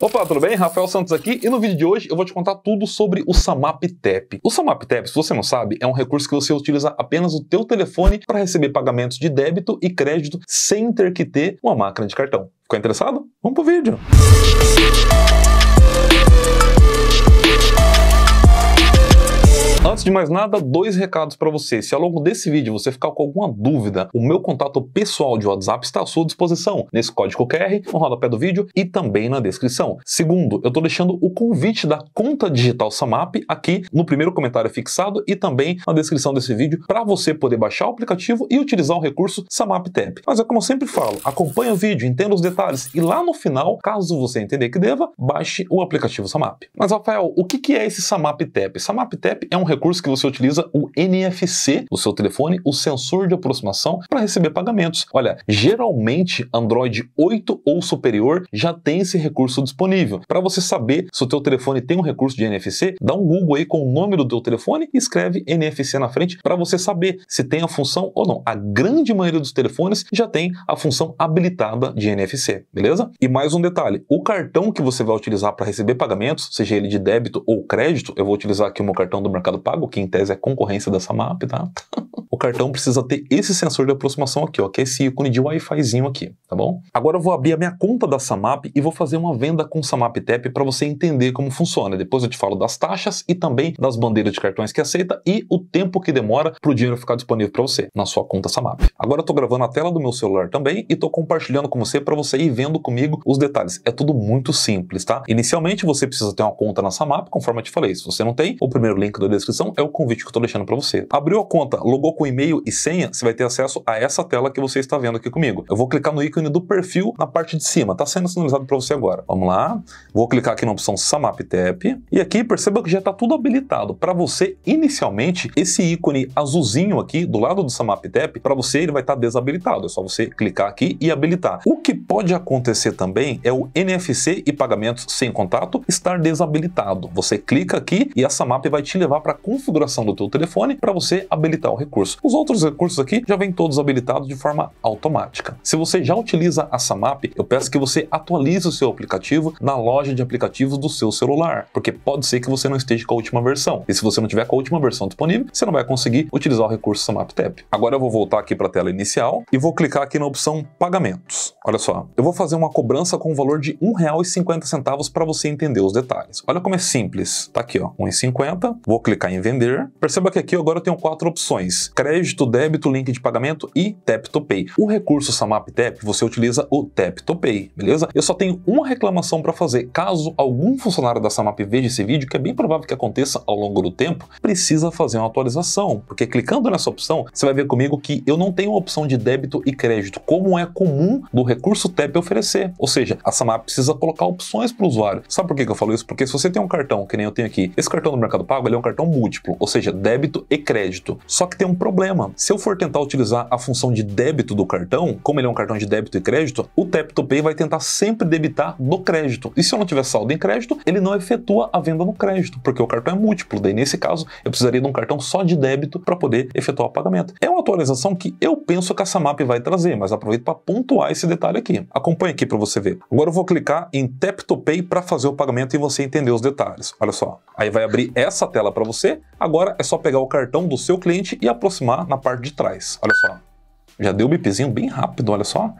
Opa, tudo bem? Rafael Santos aqui e no vídeo de hoje eu vou te contar tudo sobre o SamapTap. O SamapTap, se você não sabe, é um recurso que você utiliza apenas o teu telefone para receber pagamentos de débito e crédito sem ter que ter uma máquina de cartão. Ficou interessado? Vamos pro vídeo! Música Antes de mais nada, dois recados para você. Se ao longo desse vídeo você ficar com alguma dúvida, o meu contato pessoal de WhatsApp está à sua disposição, nesse código QR, no rodapé do vídeo e também na descrição. Segundo, eu estou deixando o convite da conta digital Samap aqui no primeiro comentário fixado e também na descrição desse vídeo para você poder baixar o aplicativo e utilizar o recurso Samap Tap. Mas é como eu sempre falo, acompanhe o vídeo, entenda os detalhes e lá no final, caso você entender que deva, baixe o aplicativo Samap. Mas Rafael, o que é esse Samap Tap? Samap Tap é um recurso recurso que você utiliza o NFC do seu telefone, o sensor de aproximação, para receber pagamentos. Olha, geralmente Android 8 ou superior já tem esse recurso disponível. Para você saber se o teu telefone tem um recurso de NFC, dá um Google aí com o nome do teu telefone e escreve NFC na frente para você saber se tem a função ou não. A grande maioria dos telefones já tem a função habilitada de NFC, beleza? E mais um detalhe, o cartão que você vai utilizar para receber pagamentos, seja ele de débito ou crédito, eu vou utilizar aqui o meu cartão do Mercado Pago, pago, que em tese é concorrência dessa MAP, tá? o cartão precisa ter esse sensor de aproximação aqui, ó, que é esse ícone de Wi-Fizinho aqui, tá bom? Agora eu vou abrir a minha conta da Samap e vou fazer uma venda com Samap Tap para você entender como funciona. Depois eu te falo das taxas e também das bandeiras de cartões que aceita e o tempo que demora para o dinheiro ficar disponível para você na sua conta Samap. Agora eu tô gravando a tela do meu celular também e tô compartilhando com você para você ir vendo comigo os detalhes. É tudo muito simples, tá? Inicialmente você precisa ter uma conta na Samap, conforme eu te falei. Se você não tem, o primeiro link da descrição descrição é o convite que eu estou deixando para você. Abriu a conta, logou com e-mail e senha, você vai ter acesso a essa tela que você está vendo aqui comigo. Eu vou clicar no ícone do perfil na parte de cima, está sendo sinalizado para você agora. Vamos lá, vou clicar aqui na opção Samap Tap e aqui perceba que já está tudo habilitado. Para você, inicialmente, esse ícone azulzinho aqui do lado do Tap para você ele vai estar tá desabilitado, é só você clicar aqui e habilitar. O que pode acontecer também é o NFC e pagamentos sem contato estar desabilitado. Você clica aqui e essa map vai te levar para configuração do teu telefone para você habilitar o recurso. Os outros recursos aqui já vêm todos habilitados de forma automática. Se você já utiliza a Samap, eu peço que você atualize o seu aplicativo na loja de aplicativos do seu celular, porque pode ser que você não esteja com a última versão. E se você não tiver com a última versão disponível, você não vai conseguir utilizar o recurso Samap Tap. Agora eu vou voltar aqui para a tela inicial e vou clicar aqui na opção Pagamentos. Olha só, eu vou fazer uma cobrança com o um valor de R$ 1,50 para você entender os detalhes. Olha como é simples. Tá aqui, ó, R$ 1,50. Vou clicar em em vender, perceba que aqui agora eu tenho quatro opções: crédito, débito, link de pagamento e Tap to Pay. O recurso Samap Tap, você utiliza o Tap to Pay, beleza? Eu só tenho uma reclamação para fazer. Caso algum funcionário da Samap veja esse vídeo, que é bem provável que aconteça ao longo do tempo, precisa fazer uma atualização, porque clicando nessa opção, você vai ver comigo que eu não tenho opção de débito e crédito, como é comum do recurso TEP oferecer. Ou seja, a Samap precisa colocar opções para o usuário. Sabe por que eu falo isso? Porque se você tem um cartão, que nem eu tenho aqui, esse cartão do Mercado Pago, ele é um cartão múltiplo múltiplo, ou seja, débito e crédito. Só que tem um problema. Se eu for tentar utilizar a função de débito do cartão, como ele é um cartão de débito e crédito, o Tap Pay vai tentar sempre debitar no crédito. E se eu não tiver saldo em crédito, ele não efetua a venda no crédito, porque o cartão é múltiplo. Daí, nesse caso, eu precisaria de um cartão só de débito para poder efetuar o pagamento. É uma atualização que eu penso que essa MAP vai trazer, mas aproveito para pontuar esse detalhe aqui. Acompanhe aqui para você ver. Agora eu vou clicar em Tap Pay para fazer o pagamento e você entender os detalhes. Olha só. Aí vai abrir essa tela para você agora é só pegar o cartão do seu cliente e aproximar na parte de trás. Olha só, já deu o bipzinho bem rápido, olha só.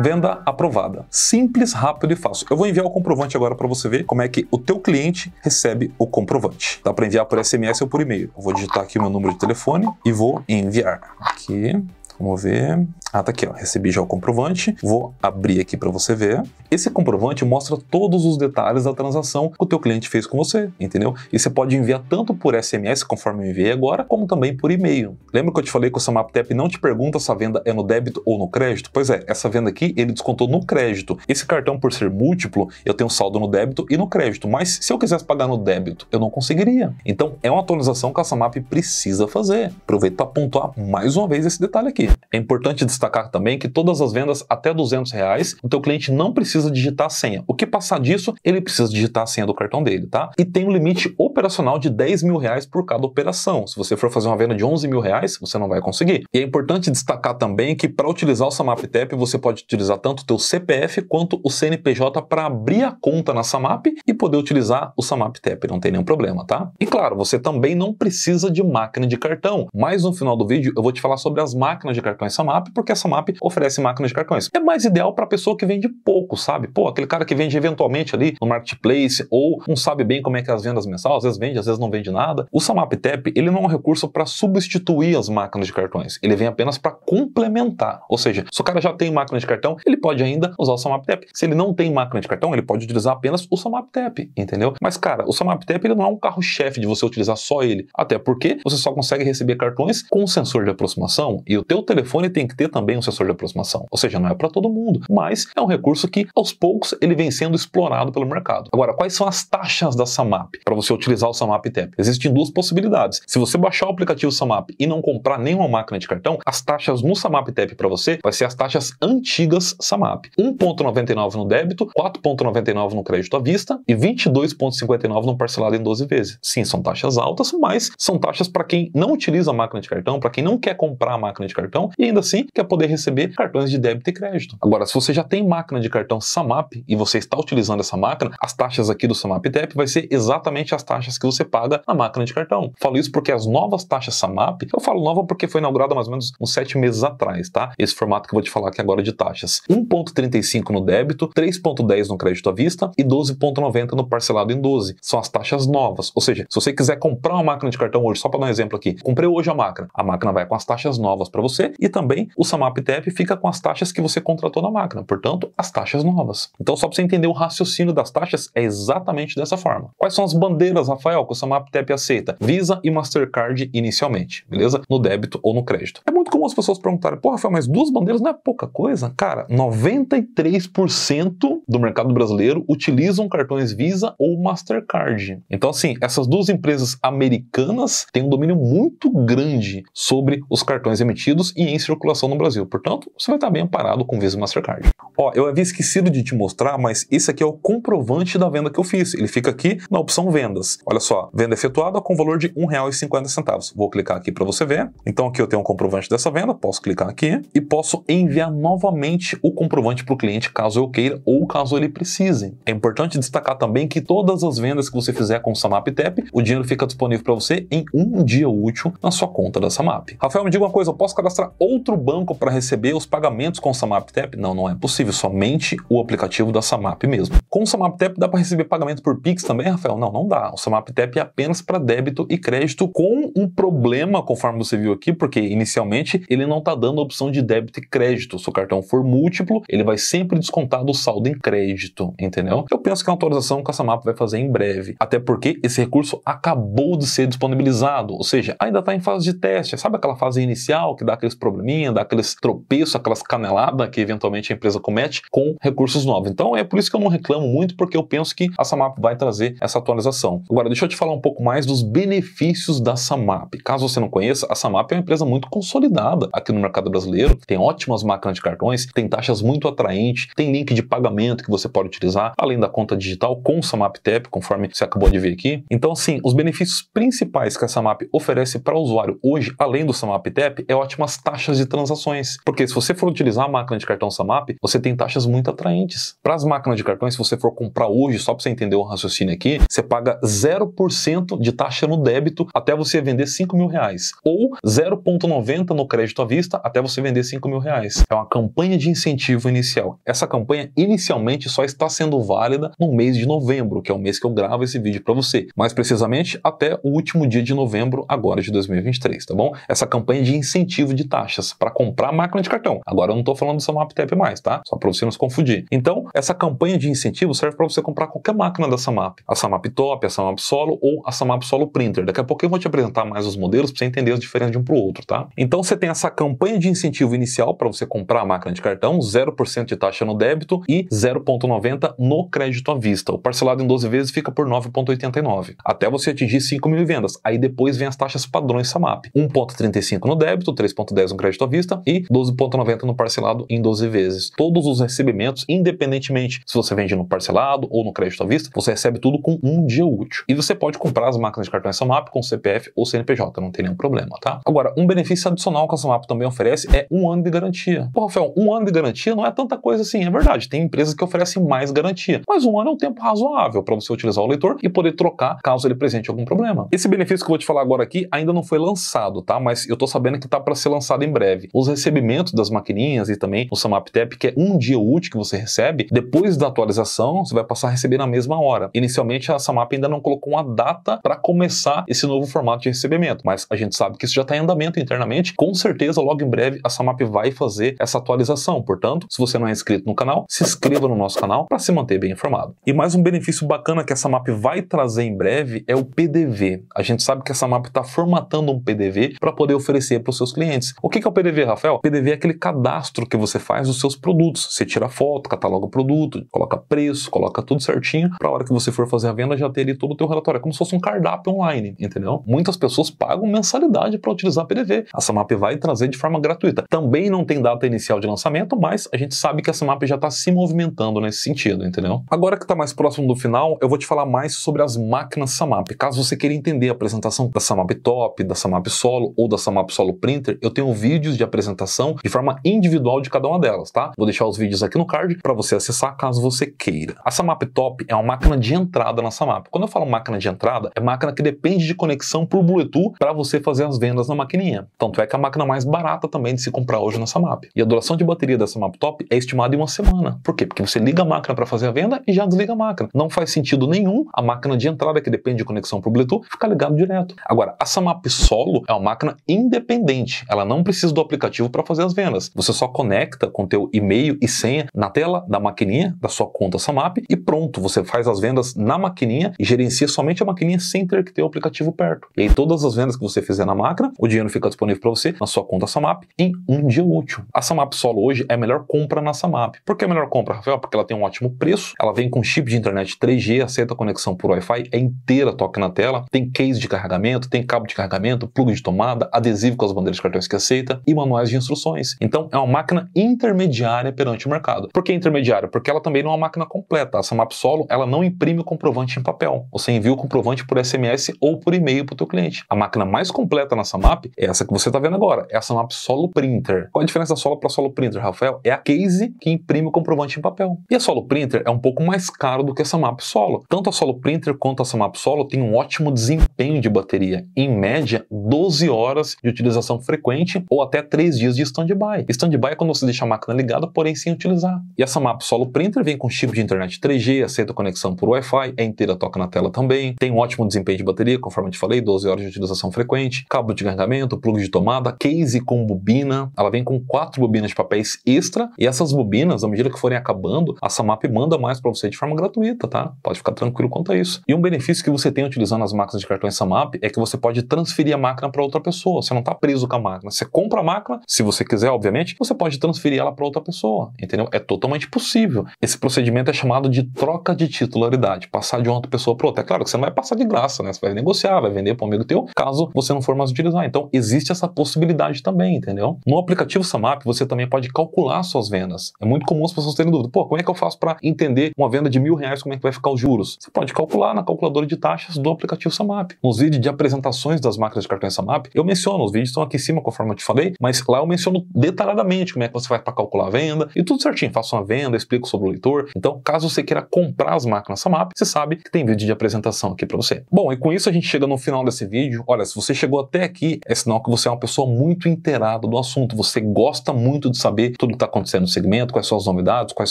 Venda aprovada. Simples, rápido e fácil. Eu vou enviar o comprovante agora para você ver como é que o teu cliente recebe o comprovante. Dá para enviar por SMS ou por e-mail. Eu vou digitar aqui meu número de telefone e vou enviar. Aqui. Vamos ver. Ah, tá aqui, ó. Recebi já o comprovante. Vou abrir aqui para você ver. Esse comprovante mostra todos os detalhes da transação que o teu cliente fez com você, entendeu? E você pode enviar tanto por SMS, conforme eu enviei agora, como também por e-mail. Lembra que eu te falei que o Samaptep não te pergunta se a venda é no débito ou no crédito? Pois é, essa venda aqui ele descontou no crédito. Esse cartão, por ser múltiplo, eu tenho saldo no débito e no crédito, mas se eu quisesse pagar no débito, eu não conseguiria. Então é uma atualização que a Samap precisa fazer. Aproveito para pontuar mais uma vez esse detalhe aqui é importante destacar também que todas as vendas até 200 reais, o teu cliente não precisa digitar a senha. O que passar disso, ele precisa digitar a senha do cartão dele, tá? E tem um limite operacional de 10 mil reais por cada operação. Se você for fazer uma venda de 11 mil reais, você não vai conseguir. E é importante destacar também que para utilizar o Tap, você pode utilizar tanto o teu CPF quanto o CNPJ para abrir a conta na Samap e poder utilizar o Tap. não tem nenhum problema, tá? E claro, você também não precisa de máquina de cartão, mas no final do vídeo eu vou te falar sobre as máquinas de cartões Samap, porque a Samap oferece máquinas de cartões. É mais ideal para a pessoa que vende pouco, sabe? Pô, aquele cara que vende eventualmente ali no marketplace ou não sabe bem como é que é as vendas mensais, às vezes vende, às vezes não vende nada. O Samap Tap, ele não é um recurso para substituir as máquinas de cartões. Ele vem apenas para complementar. Ou seja, se o cara já tem máquina de cartão, ele pode ainda usar o Samap Tap. Se ele não tem máquina de cartão, ele pode utilizar apenas o Samap Tap, entendeu? Mas cara, o Samap Tap ele não é um carro-chefe de você utilizar só ele, até porque você só consegue receber cartões com o sensor de aproximação e o teu telefone tem que ter também um sensor de aproximação. Ou seja, não é para todo mundo, mas é um recurso que aos poucos ele vem sendo explorado pelo mercado. Agora, quais são as taxas da Samap para você utilizar o Samap Tap? Existem duas possibilidades. Se você baixar o aplicativo Samap e não comprar nenhuma máquina de cartão, as taxas no Samap Tap para você vai ser as taxas antigas Samap. 1.99 no débito, 4.99 no crédito à vista e 22.59 no parcelado em 12 vezes. Sim, são taxas altas, mas são taxas para quem não utiliza a máquina de cartão, para quem não quer comprar a máquina de cartão cartão e ainda assim quer poder receber cartões de débito e crédito. Agora, se você já tem máquina de cartão SAMAP e você está utilizando essa máquina, as taxas aqui do SAMAP TEP vai ser exatamente as taxas que você paga na máquina de cartão. Falo isso porque as novas taxas SAMAP, eu falo nova porque foi inaugurada mais ou menos uns sete meses atrás, tá? Esse formato que eu vou te falar aqui agora de taxas. 1,35 no débito, 3,10 no crédito à vista e 12,90 no parcelado em 12. São as taxas novas. Ou seja, se você quiser comprar uma máquina de cartão hoje, só para dar um exemplo aqui, comprei hoje a máquina, a máquina vai com as taxas novas para você e também o Samaptep fica com as taxas que você contratou na máquina, portanto, as taxas novas. Então, só para você entender o raciocínio das taxas, é exatamente dessa forma. Quais são as bandeiras, Rafael, que o Samaptep aceita? Visa e Mastercard inicialmente, beleza? No débito ou no crédito. É muito comum as pessoas perguntarem, pô, Rafael, mas duas bandeiras não é pouca coisa? Cara, 93% do mercado brasileiro utilizam cartões Visa ou Mastercard. Então, assim, essas duas empresas americanas têm um domínio muito grande sobre os cartões emitidos e em circulação no Brasil. Portanto, você vai estar bem amparado com Visa Mastercard. Ó, eu havia esquecido de te mostrar, mas esse aqui é o comprovante da venda que eu fiz. Ele fica aqui na opção vendas. Olha só, venda efetuada com valor de R$1,50. Vou clicar aqui para você ver. Então aqui eu tenho um comprovante dessa venda, posso clicar aqui e posso enviar novamente o comprovante para o cliente caso eu queira ou caso ele precise. É importante destacar também que todas as vendas que você fizer com o Samap Tap, o dinheiro fica disponível para você em um dia útil na sua conta da Samap. Rafael, me diga uma coisa, eu posso cadastrar outro banco para receber os pagamentos com o Samap Tap? Não, não é possível, somente o aplicativo da Samap mesmo. Com o Samap Tap dá para receber pagamento por Pix também, Rafael? Não, não dá. O Samap Tap é apenas para débito e crédito com um problema, conforme você viu aqui, porque inicialmente ele não está dando a opção de débito e crédito. Se o cartão for múltiplo, ele vai sempre descontar do saldo em crédito, entendeu? Eu penso que é uma atualização que a Samap vai fazer em breve, até porque esse recurso acabou de ser disponibilizado, ou seja, ainda está em fase de teste. Sabe aquela fase inicial que dá aquele aqueles probleminha, dá aqueles tropeços, aquelas caneladas que eventualmente a empresa comete com recursos novos. Então é por isso que eu não reclamo muito, porque eu penso que a SAMAP vai trazer essa atualização. Agora, deixa eu te falar um pouco mais dos benefícios da SAMAP. Caso você não conheça, a SAMAP é uma empresa muito consolidada aqui no mercado brasileiro, tem ótimas máquinas de cartões, tem taxas muito atraentes, tem link de pagamento que você pode utilizar, além da conta digital com SAMAP TEP, conforme você acabou de ver aqui. Então, assim, os benefícios principais que a SAMAP oferece para o usuário hoje, além do SAMAP TEP, é ótimas taxas de transações. Porque se você for utilizar a máquina de cartão Samap, você tem taxas muito atraentes. Para as máquinas de cartões, se você for comprar hoje, só para você entender o raciocínio aqui, você paga 0% de taxa no débito até você vender 5 mil reais. Ou 0,90% no crédito à vista até você vender 5 mil reais. É uma campanha de incentivo inicial. Essa campanha inicialmente só está sendo válida no mês de novembro, que é o mês que eu gravo esse vídeo para você. Mais precisamente, até o último dia de novembro agora de 2023, tá bom? Essa campanha de incentivo de taxas para comprar máquina de cartão. Agora eu não estou falando do Samap mais, tá? Só para você não se confundir. Então, essa campanha de incentivo serve para você comprar qualquer máquina da Samap. A Samap Top, a Samap Solo ou a Samap Solo Printer. Daqui a pouco eu vou te apresentar mais os modelos para você entender as diferenças de um para o outro, tá? Então, você tem essa campanha de incentivo inicial para você comprar a máquina de cartão, 0% de taxa no débito e 0,90 no crédito à vista. O parcelado em 12 vezes fica por 9,89. Até você atingir 5 mil vendas. Aí depois vem as taxas padrões Samap. 1,35 no débito, 3,10 10 no crédito à vista e 12,90 no parcelado em 12 vezes. Todos os recebimentos, independentemente se você vende no parcelado ou no crédito à vista, você recebe tudo com um dia útil. E você pode comprar as máquinas de cartões Samap com CPF ou CNPJ, não tem nenhum problema, tá? Agora, um benefício adicional que a Samap também oferece é um ano de garantia. Pô, Rafael, um ano de garantia não é tanta coisa assim, é verdade. Tem empresas que oferecem mais garantia, mas um ano é um tempo razoável para você utilizar o leitor e poder trocar caso ele presente algum problema. Esse benefício que eu vou te falar agora aqui ainda não foi lançado, tá? Mas eu tô sabendo que tá para ser lançado lançado em breve. Os recebimentos das maquininhas e também o SamapTap, que é um dia útil que você recebe, depois da atualização, você vai passar a receber na mesma hora. Inicialmente, a Samap ainda não colocou uma data para começar esse novo formato de recebimento, mas a gente sabe que isso já está em andamento internamente. Com certeza, logo em breve, a Samap vai fazer essa atualização. Portanto, se você não é inscrito no canal, se inscreva no nosso canal para se manter bem informado. E mais um benefício bacana que a Samap vai trazer em breve é o PDV. A gente sabe que a Samap está formatando um PDV para poder oferecer para os seus clientes. O que é o PDV, Rafael? O PDV é aquele cadastro que você faz dos seus produtos. Você tira foto, cataloga o produto, coloca preço, coloca tudo certinho, para a hora que você for fazer a venda já ter ali todo o teu relatório. É como se fosse um cardápio online, entendeu? Muitas pessoas pagam mensalidade para utilizar PDV. A Samap vai trazer de forma gratuita. Também não tem data inicial de lançamento, mas a gente sabe que a Samap já está se movimentando nesse sentido, entendeu? Agora que está mais próximo do final, eu vou te falar mais sobre as máquinas Samap. Caso você queira entender a apresentação da Samap Top, da Samap Solo ou da Samap Solo Printer, eu tenho vídeos de apresentação de forma individual de cada uma delas, tá? Vou deixar os vídeos aqui no card para você acessar caso você queira. A Samap Top é uma máquina de entrada na Samap. Quando eu falo máquina de entrada, é máquina que depende de conexão por Bluetooth para você fazer as vendas na maquininha. Tanto é que é a máquina mais barata também de se comprar hoje na Samap. E a duração de bateria da Samap Top é estimada em uma semana. Por quê? Porque você liga a máquina para fazer a venda e já desliga a máquina. Não faz sentido nenhum a máquina de entrada que depende de conexão por Bluetooth ficar ligado direto. Agora, a Samap Solo é uma máquina independente. Ela não precisa do aplicativo para fazer as vendas. Você só conecta com teu e-mail e senha na tela da maquininha da sua conta Samap e pronto, você faz as vendas na maquininha e gerencia somente a maquininha sem ter que ter o aplicativo perto. E aí todas as vendas que você fizer na máquina, o dinheiro fica disponível para você na sua conta Samap em um dia útil. A Samap Solo hoje é a melhor compra na Samap. Por que a melhor compra, Rafael? Porque ela tem um ótimo preço, ela vem com chip de internet 3G, aceita conexão por Wi-Fi, é inteira toque na tela, tem case de carregamento, tem cabo de carregamento, plug de tomada, adesivo com as bandeiras de cartões que receita e manuais de instruções. Então, é uma máquina intermediária perante o mercado. Por que intermediária? Porque ela também não é uma máquina completa. Essa Solo ela não imprime o comprovante em papel. Você envia o comprovante por SMS ou por e-mail para o teu cliente. A máquina mais completa nessa map é essa que você está vendo agora, essa é map Solo Printer. Qual a diferença da Solo para Solo Printer, Rafael? É a case que imprime o comprovante em papel. E a Solo Printer é um pouco mais caro do que essa map Solo. Tanto a Solo Printer quanto essa map Solo tem um ótimo desempenho de bateria, em média 12 horas de utilização frequente doente ou até três dias de stand-by. Stand-by é quando você deixa a máquina ligada, porém sem utilizar. E essa map Solo Printer vem com chip de internet 3G, aceita conexão por Wi-Fi, é inteira, toca na tela também, tem um ótimo desempenho de bateria, conforme eu te falei, 12 horas de utilização frequente, cabo de carregamento, plug de tomada, case com bobina, ela vem com quatro bobinas de papéis extra, e essas bobinas, à medida que forem acabando, a Samap manda mais para você de forma gratuita, tá? Pode ficar tranquilo quanto a isso. E um benefício que você tem utilizando as máquinas de cartões Samap é que você pode transferir a máquina para outra pessoa, você não está preso com a máquina, você compra a máquina, se você quiser, obviamente, você pode transferir ela para outra pessoa, entendeu? É totalmente possível. Esse procedimento é chamado de troca de titularidade, passar de uma outra pessoa para outra. É claro que você não vai passar de graça, né? Você vai negociar, vai vender para um amigo teu, caso você não for mais utilizar. Então, existe essa possibilidade também, entendeu? No aplicativo Samap, você também pode calcular suas vendas. É muito comum as pessoas terem dúvida. Pô, como é que eu faço para entender uma venda de mil reais, como é que vai ficar os juros? Você pode calcular na calculadora de taxas do aplicativo Samap. Nos vídeos de apresentações das máquinas de cartões Samap, eu menciono, os vídeos estão aqui em cima conforme como eu te falei, mas lá eu menciono detalhadamente como é que você vai para calcular a venda e tudo certinho. Faço uma venda, explico sobre o leitor. Então, caso você queira comprar as máquinas Samap, você sabe que tem vídeo de apresentação aqui para você. Bom, e com isso a gente chega no final desse vídeo. Olha, se você chegou até aqui, é sinal que você é uma pessoa muito inteirada do assunto. Você gosta muito de saber tudo que está acontecendo no segmento, quais são as novidades, quais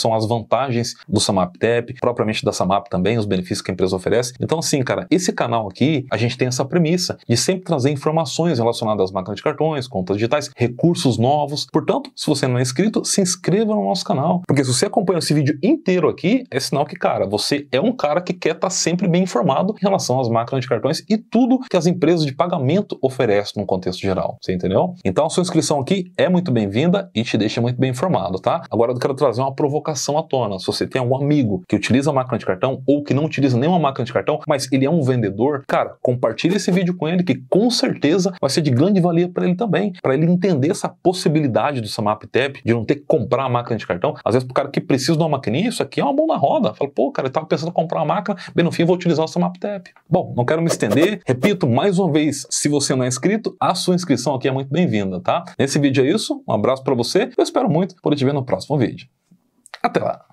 são as vantagens do Samap Tap, propriamente da Samap também, os benefícios que a empresa oferece. Então, assim, cara, esse canal aqui, a gente tem essa premissa de sempre trazer informações relacionadas às máquinas de cartões, com contas digitais, recursos novos. Portanto, se você não é inscrito, se inscreva no nosso canal, porque se você acompanha esse vídeo inteiro aqui, é sinal que, cara, você é um cara que quer estar tá sempre bem informado em relação às máquinas de cartões e tudo que as empresas de pagamento oferecem no contexto geral. Você entendeu? Então, a sua inscrição aqui é muito bem-vinda e te deixa muito bem informado, tá? Agora eu quero trazer uma provocação à tona. Se você tem algum amigo que utiliza máquina de cartão ou que não utiliza nenhuma máquina de cartão, mas ele é um vendedor, cara, compartilha esse vídeo com ele que com certeza vai ser de grande valia para ele também para ele entender essa possibilidade do Samap Tap, de não ter que comprar a máquina de cartão. Às vezes, para o cara que precisa de uma maquininha, isso aqui é uma mão na roda. Fala, pô, cara, eu estava pensando em comprar uma máquina, bem no fim eu vou utilizar o Samap Tap. Bom, não quero me estender. Repito mais uma vez, se você não é inscrito, a sua inscrição aqui é muito bem-vinda, tá? Nesse vídeo é isso, um abraço para você, eu espero muito por te ver no próximo vídeo. Até lá!